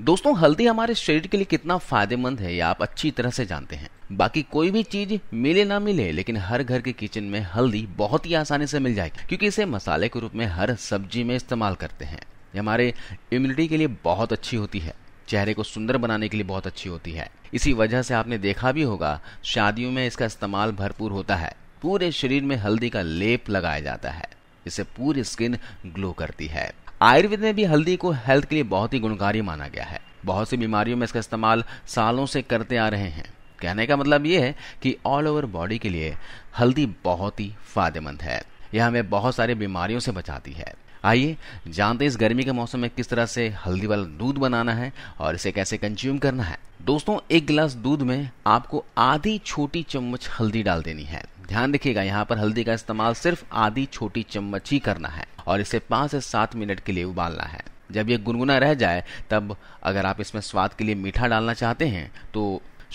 दोस्तों हल्दी हमारे शरीर के लिए कितना फायदेमंद है ये आप अच्छी तरह से जानते हैं बाकी कोई भी चीज मिले ना मिले लेकिन हर घर के किचन में हल्दी बहुत ही आसानी से मिल जाएगी क्योंकि इसे मसाले के रूप में हर सब्जी में इस्तेमाल करते हैं ये हमारे इम्यूनिटी के लिए बहुत अच्छी होती है चेहरे को सुंदर बनाने के लिए बहुत अच्छी होती है इसी वजह से आपने देखा भी होगा शादियों में इसका इस्तेमाल भरपूर होता है पूरे शरीर में हल्दी का लेप लगाया जाता है इससे पूरी स्किन ग्लो करती है आयुर्वेद में भी हल्दी को हेल्थ के लिए बहुत ही गुणकारी माना गया है बहुत सी बीमारियों में इसका इस्तेमाल सालों से करते आ रहे हैं कहने का मतलब ये है कि ऑल ओवर बॉडी के लिए हल्दी बहुत ही फायदेमंद है यह हमें बहुत सारी बीमारियों से बचाती है आइए जानते हैं इस गर्मी के मौसम में किस तरह से हल्दी वाला दूध बनाना है और इसे कैसे कंज्यूम करना है दोस्तों एक गिलास दूध में आपको आधी छोटी चम्मच हल्दी डाल देनी है ध्यान रखिएगा यहाँ पर हल्दी का इस्तेमाल सिर्फ आधी छोटी चम्मच ही करना है और इसे पांच से सात मिनट के लिए उबालना है जब ये गुनगुना रह जाए तब अगर आप इसमें स्वाद के लिए मीठा डालना चाहते हैं तो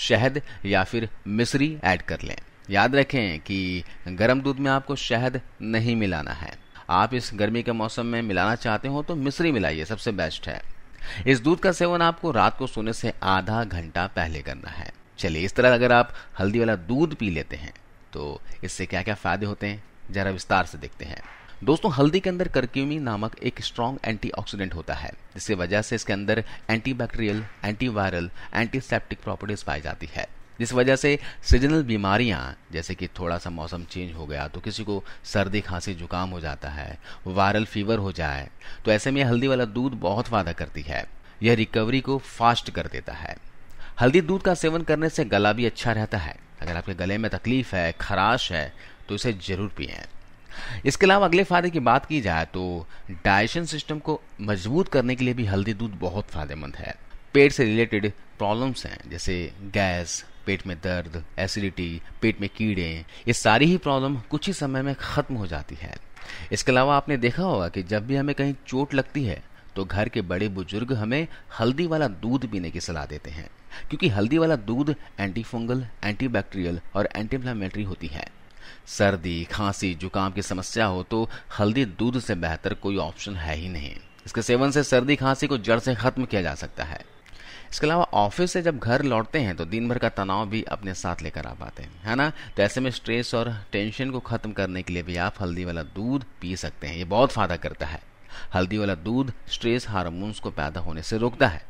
शहद या फिर मिश्री ऐड कर लें याद रखें कि गर्म दूध में आपको शहद नहीं मिलाना है आप इस गर्मी के मौसम में मिलाना चाहते हो तो मिश्री मिलाइए सबसे बेस्ट है इस दूध का सेवन आपको रात को सोने से आधा घंटा पहले करना है चलिए इस तरह अगर आप हल्दी वाला दूध पी लेते हैं तो इससे क्या क्या फ़ायदे होते हैं ज़रा विस्तार से देखते हैं दोस्तों हल्दी के अंदर करक्यूमी नामक एक स्ट्रॉन्ग एंटीऑक्सीडेंट होता है जिसकी वजह से इसके अंदर एंटीबैक्टीरियल एंटीवायरल एंटीसेप्टिक प्रॉपर्टीज पाई जाती है जिस वजह से सीजनल बीमारियां जैसे कि थोड़ा सा मौसम चेंज हो गया तो किसी को सर्दी खांसी जुकाम हो जाता है वायरल फीवर हो जाए तो ऐसे में हल्दी वाला दूध बहुत वादा करती है यह रिकवरी को फास्ट कर देता है हल्दी दूध का सेवन करने से गला भी अच्छा रहता है अगर आपके गले में तकलीफ है खराश है तो इसे जरूर पिए इसके अलावा अगले फायदे की बात की जाए तो डाइजेशन सिस्टम को मजबूत करने के लिए भी हल्दी दूध बहुत फायदेमंद है पेट से रिलेटेड प्रॉब्लम्स हैं जैसे गैस पेट में दर्द एसिडिटी पेट में कीड़े ये सारी ही प्रॉब्लम कुछ ही समय में खत्म हो जाती है इसके अलावा आपने देखा होगा कि जब भी हमें कहीं चोट लगती है तो घर के बड़े बुजुर्ग हमें हल्दी वाला दूध पीने की सलाह देते हैं क्योंकि हल्दी वाला दूध एंटी फंगल एंटीबैक्टीरियल और एंटी इंफ्लामेटरी होती है सर्दी खांसी जुकाम की समस्या हो तो हल्दी दूध से बेहतर कोई ऑप्शन है ही नहीं इसके सेवन से सर्दी खांसी को जड़ से खत्म किया जा सकता है इसके अलावा ऑफिस से जब घर लौटते हैं तो दिन भर का तनाव भी अपने साथ लेकर आ पाते हैं है ना तो ऐसे में स्ट्रेस और टेंशन को खत्म करने के लिए भी आप हल्दी वाला दूध पी सकते हैं ये बहुत फायदा करता है हल्दी वाला दूध स्ट्रेस हार्मोन्स को पैदा होने से रोकता है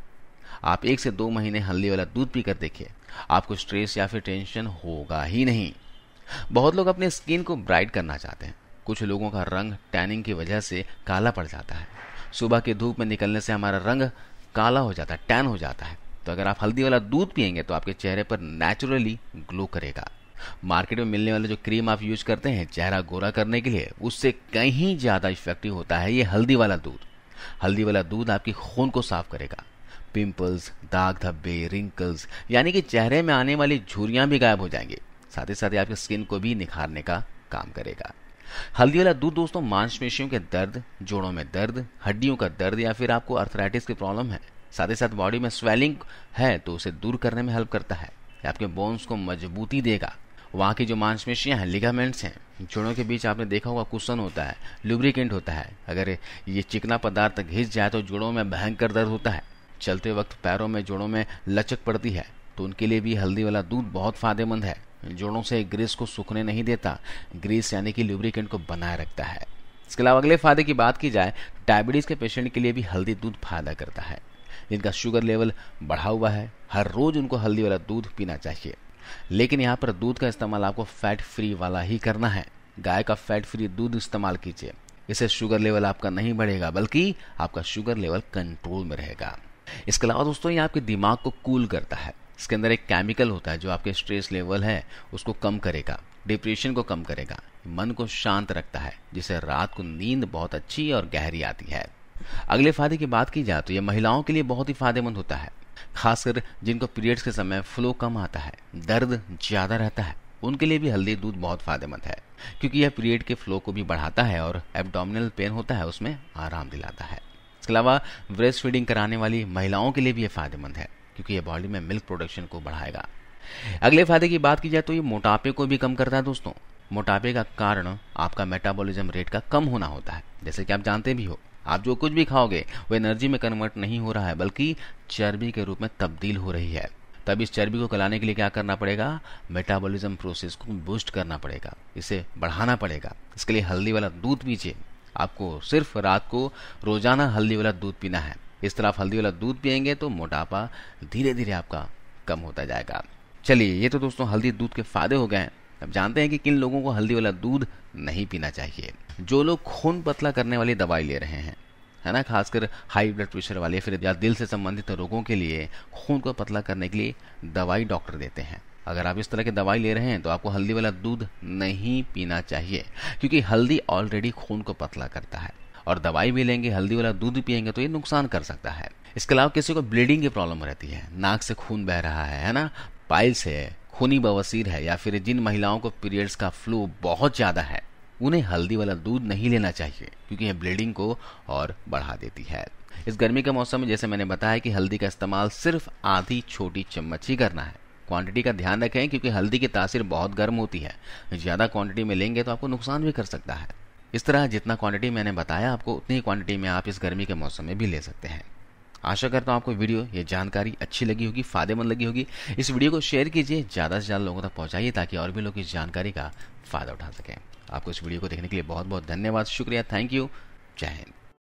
आप एक से दो महीने हल्दी वाला दूध पीकर देखिए आपको स्ट्रेस या फिर टेंशन होगा ही नहीं बहुत लोग अपने स्किन को ब्राइट करना चाहते हैं कुछ लोगों का रंग टैनिंग की वजह से काला पड़ जाता है सुबह के धूप में निकलने से हमारा रंग काला हो जाता है टैन हो जाता है तो अगर आप हल्दी वाला दूध पियेंगे तो आपके चेहरे पर नेचुरली ग्लो करेगा मार्केट में मिलने वाले जो क्रीम आप यूज करते हैं चेहरा गोरा करने के लिए उससे कहीं ज़्यादा इफेक्टिव होता है ये हल्दी वाला दूध हल्दी वाला दूध आपकी खून को साफ करेगा पिंपल्स दाग धब्बे रिंकल्स यानी कि चेहरे में आने वाली झुरियाँ भी गायब हो जाएंगी साथ ही साथ आपके स्किन को भी निखारने का काम करेगा हल्दी वाला दूध दोस्तों मांसपेशियों के दर्द जोड़ों में दर्द हड्डियों का दर्द या फिर आपको अर्थराइटिस की प्रॉब्लम है साथ ही साथ बॉडी में स्वेलिंग है तो उसे दूर करने में हेल्प करता है आपके बोन्स को मजबूती देगा वहाँ की जो मांसपेशियाँ हैं लिगामेंट्स हैं जोड़ों के बीच आपने देखा होगा कुशन होता है लुब्रिकेंट होता है अगर ये चिकना पदार्थ घिस जाए तो जोड़ों में भयंकर दर्द होता है चलते वक्त पैरों में जोड़ों में लचक पड़ती है तो उनके लिए भी हल्दी वाला दूध बहुत फायदेमंद है जोड़ों से ग्रीस को सूखने नहीं देता ग्रीस यानी कि लुब्रिकेंट को बनाए रखता है इसके अलावा अगले फायदे की बात की जाए तो डायबिटीज़ के पेशेंट के लिए भी हल्दी दूध फायदा करता है जिनका शुगर लेवल बढ़ा हुआ है हर रोज उनको हल्दी वाला दूध पीना चाहिए लेकिन यहाँ पर दूध का इस्तेमाल आपको फैट फ्री वाला ही करना है गाय का फैट फ्री दूध इस्तेमाल कीजिए इससे शुगर लेवल आपका नहीं बढ़ेगा बल्कि आपका शुगर लेवल कंट्रोल में रहेगा इसके अलावा दोस्तों ये आपके दिमाग को कूल करता है इसके अंदर एक केमिकल होता है जो आपके स्ट्रेस लेवल है उसको कम करेगा डिप्रेशन को कम करेगा मन को शांत रखता है जिससे रात को नींद बहुत अच्छी और गहरी आती है अगले फायदे की बात की जाए तो यह महिलाओं के लिए बहुत ही फायदेमंद होता है खासकर जिनको पीरियड्स के समय फ्लो कम आता है दर्द ज़्यादा रहता है उनके लिए भी हल्दी दूध बहुत फायदेमंद है क्योंकि यह पीरियड के फ्लो को भी बढ़ाता है और एब्डोमिनल पेन होता है उसमें आराम दिलाता है इसके अलावा ब्रेस्ट फीडिंग कराने वाली महिलाओं के लिए भी यह फायदेमंद है क्योंकि यह बॉडी में मिल्क प्रोडक्शन को बढ़ाएगा अगले फायदे की बात की जाए तो ये मोटापे को भी कम करता है दोस्तों मोटापे का कारण आपका मेटाबॉलिज्म रेट का कम होना होता है जैसे कि आप जानते भी हो आप जो कुछ भी खाओगे वो एनर्जी में कन्वर्ट नहीं हो रहा है बल्कि चर्बी के रूप में तब्दील हो रही है तब इस चर्बी को कलाने के लिए क्या करना पड़ेगा मेटाबॉलिज्म प्रोसेस को बूस्ट करना पड़ेगा इसे बढ़ाना पड़ेगा इसके लिए हल्दी वाला दूध पीजिए आपको सिर्फ रात को रोजाना हल्दी वाला दूध पीना है इस तरह आप हल्दी वाला दूध पियेंगे तो मोटापा धीरे धीरे आपका कम होता जाएगा चलिए ये तो दोस्तों हल्दी दूध के फायदे हो गए हैं अब जानते हैं कि किन लोगों को हल्दी वाला दूध नहीं पीना चाहिए जो लोग खून पतला करने वाली दवाई ले रहे हैं है ना खासकर हाई ब्लड प्रेशर वाले फिर या दिल से संबंधित रोगों के लिए खून को पतला करने के लिए दवाई डॉक्टर देते हैं अगर आप इस तरह की दवाई ले रहे हैं तो आपको हल्दी वाला दूध नहीं पीना चाहिए क्योंकि हल्दी ऑलरेडी खून को पतला करता है और दवाई भी लेंगे हल्दी वाला दूध भी पियेंगे तो ये नुकसान कर सकता है इसके अलावा किसी को ब्लीडिंग की प्रॉब्लम रहती है नाक से खून बह रहा है है ना पाइल्स है खूनी बवसीर है या फिर जिन महिलाओं को पीरियड्स का फ्लू बहुत ज़्यादा है उन्हें हल्दी वाला दूध नहीं लेना चाहिए क्योंकि यह ब्लीडिंग को और बढ़ा देती है इस गर्मी के मौसम में जैसे मैंने बताया कि हल्दी का इस्तेमाल सिर्फ आधी छोटी चम्मच ही करना है क्वांटिटी का ध्यान रखें क्योंकि हल्दी की तासीर बहुत गर्म होती है ज़्यादा क्वांटिटी में लेंगे तो आपको नुकसान भी कर सकता है इस तरह जितना क्वांटिटी मैंने बताया आपको उतनी ही क्वांटिटी में आप इस गर्मी के मौसम में भी ले सकते हैं आशा करता हूँ आपको वीडियो ये जानकारी अच्छी लगी होगी फायदेमंद लगी होगी इस वीडियो को शेयर कीजिए ज़्यादा से ज़्यादा लोगों तक पहुँचाइए ताकि और भी लोग इस जानकारी का फ़ायदा उठा सकें आपको इस वीडियो को देखने के लिए बहुत बहुत धन्यवाद शुक्रिया थैंक यू जय हिंद